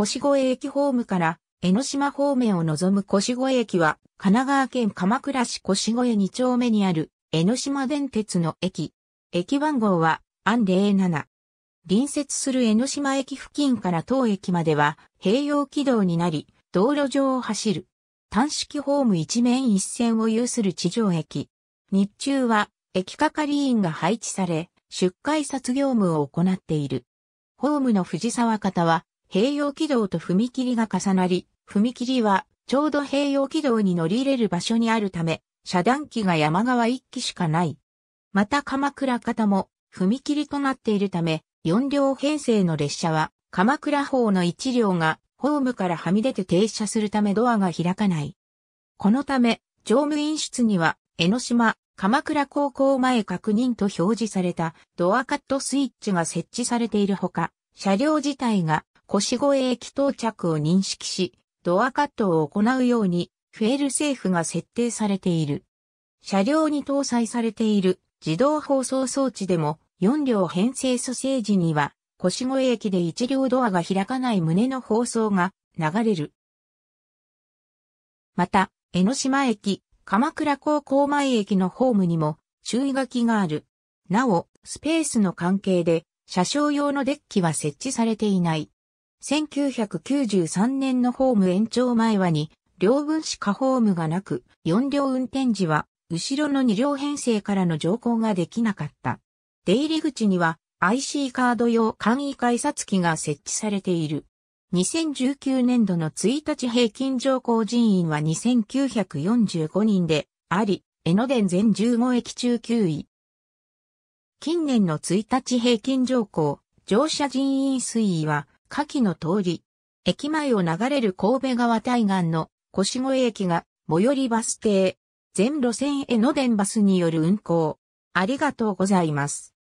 越越駅ホームから江ノ島方面を望む越越駅は、神奈川県鎌倉市越越2丁目にある江ノ島電鉄の駅。駅番号は、安07。隣接する江ノ島駅付近から当駅までは、併用軌道になり、道路上を走る。単式ホーム一面一線を有する地上駅。日中は、駅係員が配置され、出荷札業務を行っている。ホームの藤沢方は、併用軌道と踏切が重なり、踏切はちょうど併用軌道に乗り入れる場所にあるため、遮断機が山側1機しかない。また鎌倉方も踏切となっているため、4両編成の列車は鎌倉方の1両がホームからはみ出て停車するためドアが開かない。このため、乗務員室には江ノ島、鎌倉高校前確認と表示されたドアカットスイッチが設置されているほか、車両自体が腰越駅到着を認識し、ドアカットを行うように、フェールセーフが設定されている。車両に搭載されている自動放送装置でも4両編成蘇生時には腰越駅で1両ドアが開かない旨の放送が流れる。また、江ノ島駅、鎌倉高校前駅のホームにも注意書きがある。なお、スペースの関係で車掌用のデッキは設置されていない。1993年のホーム延長前はに、両分しかホームがなく、4両運転時は、後ろの2両編成からの乗降ができなかった。出入り口には、IC カード用簡易改札機が設置されている。2019年度の1日平均乗降人員は2945人であり、江ノ電全15駅中9位。近年の1日平均乗降、乗車人員推移は、下記の通り、駅前を流れる神戸川対岸の越越駅が最寄りバス停、全路線への電バスによる運行。ありがとうございます。